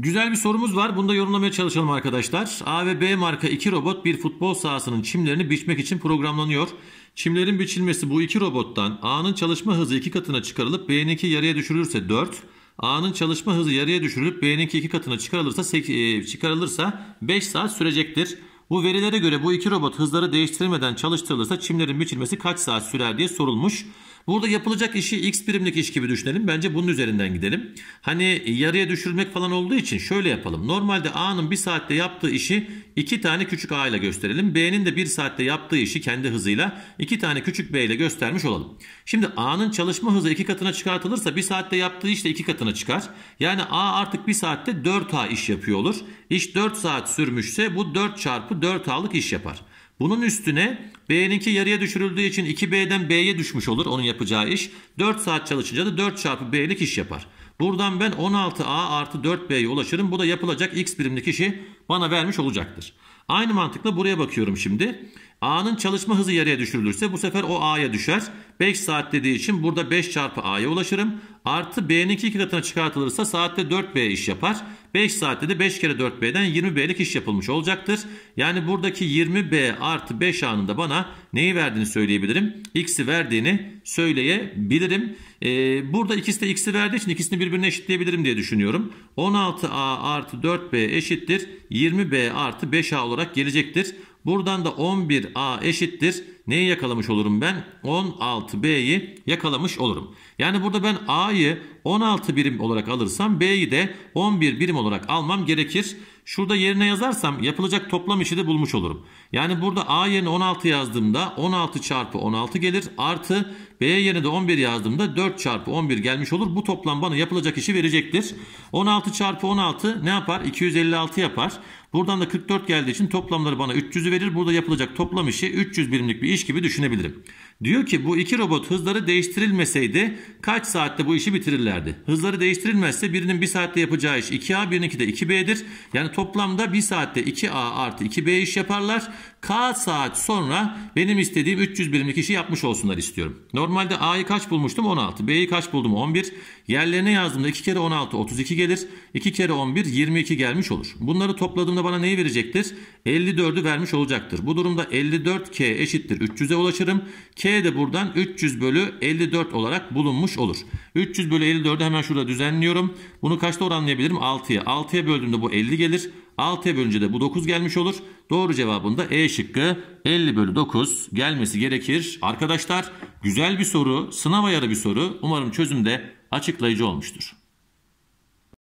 Güzel bir sorumuz var. Bunu da yorumlamaya çalışalım arkadaşlar. A ve B marka iki robot bir futbol sahasının çimlerini biçmek için programlanıyor. Çimlerin biçilmesi bu iki robottan A'nın çalışma hızı iki katına çıkarılıp B'ninki yarıya düşürülürse 4, A'nın çalışma hızı yarıya düşürülüp B'ninki iki katına çıkarılırsa 8, e, çıkarılırsa 5 saat sürecektir. Bu verilere göre bu iki robot hızları değiştirmeden çalıştırılırsa çimlerin biçilmesi kaç saat sürer diye sorulmuş. Burada yapılacak işi x birimlik iş gibi düşünelim. Bence bunun üzerinden gidelim. Hani yarıya düşürmek falan olduğu için şöyle yapalım. Normalde A'nın bir saatte yaptığı işi iki tane küçük A ile gösterelim. B'nin de bir saatte yaptığı işi kendi hızıyla iki tane küçük B ile göstermiş olalım. Şimdi A'nın çalışma hızı iki katına çıkartılırsa bir saatte yaptığı iş de iki katına çıkar. Yani A artık bir saatte 4A iş yapıyor olur. İş 4 saat sürmüşse bu 4 çarpı 4A'lık iş yapar. Bunun üstüne B'ninki yarıya düşürüldüğü için 2B'den B'ye düşmüş olur onun yapacağı iş. 4 saat çalışınca da 4 çarpı B'lik iş yapar. Buradan ben 16A artı 4B'ye ulaşırım. Bu da yapılacak X birimlik işi bana vermiş olacaktır. Aynı mantıkla buraya bakıyorum şimdi. A'nın çalışma hızı yarıya düşürülürse bu sefer o A'ya düşer. 5 saat dediği için burada 5 çarpı A'ya ulaşırım. Artı B'nin 2 katına çıkartılırsa saatte 4B iş yapar. 5 saatte de 5 kere 4B'den 20B'lik iş yapılmış olacaktır. Yani buradaki 20B artı 5A'nın da bana neyi verdiğini söyleyebilirim. X'i verdiğini söyleyebilirim. Ee, burada ikisi de X'i verdiği için ikisini birbirine eşitleyebilirim diye düşünüyorum. 16A artı 4B eşittir. 20B artı 5A olarak olarak gelecektir. Buradan da 11A eşittir. Neyi yakalamış olurum ben? 16B'yi yakalamış olurum. Yani burada ben A'yı 16 birim olarak alırsam B'yi de 11 birim olarak almam gerekir. Şurada yerine yazarsam yapılacak toplam işi de bulmuş olurum. Yani burada A yerine 16 yazdığımda 16 çarpı 16 gelir artı B'ye yerine de 11 yazdığımda 4 çarpı 11 gelmiş olur. Bu toplam bana yapılacak işi verecektir. 16 çarpı 16 ne yapar? 256 yapar. Buradan da 44 geldiği için toplamları bana 300'ü verir. Burada yapılacak toplam işi 300 birimlik bir iş gibi düşünebilirim. Diyor ki bu iki robot hızları değiştirilmeseydi kaç saatte bu işi bitirirlerdi? Hızları değiştirilmezse birinin 1 saatte yapacağı iş 2A, birininki de 2B'dir. Yani toplamda 1 saatte 2A artı 2B iş yaparlar. K saat sonra benim istediğim 300 birimlik işi yapmış olsunlar istiyorum. Normal Normalde A'yı kaç bulmuştum? 16. B'yi kaç buldum? 11. Yerlerine yazdığımda 2 kere 16 32 gelir. 2 kere 11 22 gelmiş olur. Bunları topladığımda bana neyi verecektir? 54'ü vermiş olacaktır. Bu durumda 54K eşittir 300'e ulaşırım. K de buradan 300 bölü 54 olarak bulunmuş olur. 300 bölü 54'ü hemen şurada düzenliyorum. Bunu kaçta oranlayabilirim? 6'ya. 6'ya böldüğümde bu 50 gelir. 6'ya bölünce de bu 9 gelmiş olur. Doğru cevabında E şıkkı 50 bölü 9 gelmesi gerekir. Arkadaşlar güzel bir soru, sınav ayarı bir soru. Umarım çözüm de açıklayıcı olmuştur.